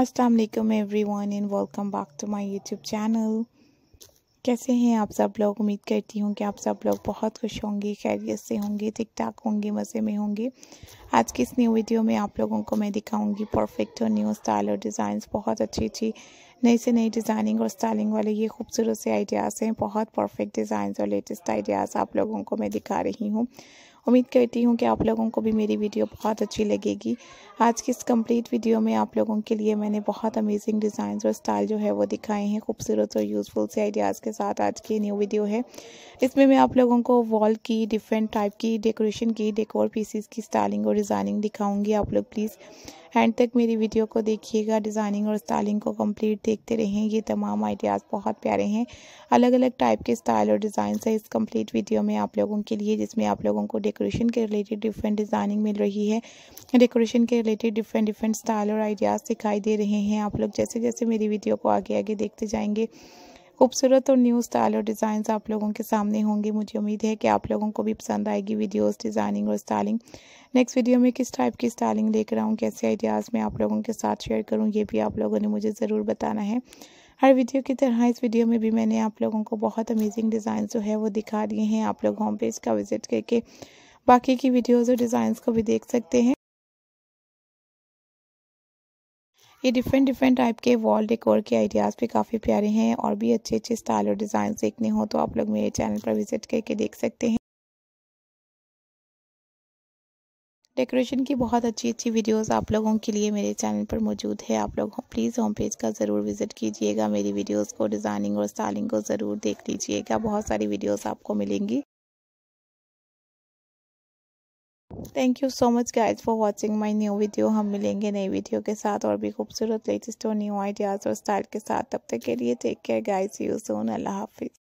अस्सलाम वालेकुम everyone and welcome back to my YouTube channel कैसे हैं आप सब लोग उम्मीद करती हूँ कि आप सब लोग बहुत खुश होंगे खैरियत से होंगे ठीक ठाक होंगे मज़े में होंगे आज की इस न्यू वीडियो में आप लोगों को मैं दिखाऊंगी परफेक्ट और न्यू स्टाइल और डिज़ाइंस बहुत अच्छी अच्छी नई से नई डिज़ाइनिंग और स्टाइलिंग वाले ये खूबसूरत से आइडियाज़ हैं बहुत परफेक्ट डिज़ाइंस और लेटेस्ट आइडियाज़ आप लोगों को मैं दिखा रही हूँ उम्मीद करती हूँ कि आप लोगों को भी मेरी वीडियो बहुत अच्छी लगेगी आज की इस कंप्लीट वीडियो में आप लोगों के लिए मैंने बहुत अमेजिंग डिज़ाइन और स्टाइल जो है वो दिखाए हैं खूबसूरत और यूज़फुल से आइडियाज़ के साथ आज की न्यू वीडियो है इसमें मैं आप लोगों को वॉल की डिफरेंट टाइप की डेकोरेशन की डेकोर पीसीस की स्टाइलिंग और डिज़ाइनिंग दिखाऊँगी आप लोग प्लीज़ एंड तक मेरी वीडियो को देखिएगा डिज़ाइनिंग और स्टाइलिंग को कंप्लीट देखते रहें ये तमाम आइडियाज़ बहुत प्यारे हैं अलग अलग टाइप के स्टाइल और डिज़ाइन है इस कंप्लीट वीडियो में आप लोगों के लिए जिसमें आप लोगों को डेकोरेशन के रिलेटेड डिफरेंट डिज़ाइनिंग मिल रही है डेकोरेशन के रिलेटेड डिफरेंट डिफरेंट स्टाइल और आइडियाज़ दिखाई दे रहे हैं आप लोग जैसे जैसे मेरी वीडियो को आगे आगे देखते जाएंगे खूबसूरत और न्यू स्टाइल और डिज़ाइन आप लोगों के सामने होंगे मुझे उम्मीद है कि आप लोगों को भी पसंद आएगी वीडियोस डिज़ाइनिंग और स्टाइलिंग नेक्स्ट वीडियो में किस टाइप की स्टाइलिंग लेकर आऊँ कैसे आइडियाज़ मैं आप लोगों के साथ शेयर करूँ ये भी आप लोगों ने मुझे ज़रूर बताना है हर वीडियो की तरह इस वीडियो में भी मैंने आप लोगों को बहुत अमेजिंग डिज़ाइन जो है वो दिखा दिए हैं आप लोग होम पेज का विज़िट करके बाकी की वीडियोज़ और डिज़ाइंस को भी देख सकते हैं ये डिफरेंट डिफरेंट टाइप के वॉल डेकोर के आइडियाज़ भी काफ़ी प्यारे हैं और भी अच्छे अच्छे स्टाइल और डिज़ाइन देखने हो तो आप लोग मेरे चैनल पर विजिट करके देख सकते हैं डेकोरेशन की बहुत अच्छी अच्छी वीडियोस आप लोगों के लिए मेरे चैनल पर मौजूद है आप लोग प्लीज़ होम पेज का ज़रूर विज़िट कीजिएगा मेरी वीडियोस को डिज़ाइनिंग और स्टाइलिंग को ज़रूर देख लीजिएगा बहुत सारी वीडियोस आपको मिलेंगी thank you so much guys for watching my new video हम मिलेंगे नई वीडियो के साथ और भी खूबसूरत लेटेस्ट और न्यू आइडियाज़ और स्टाइल के साथ तब तक के लिए take care guys you soon अल्लाह हाफिज़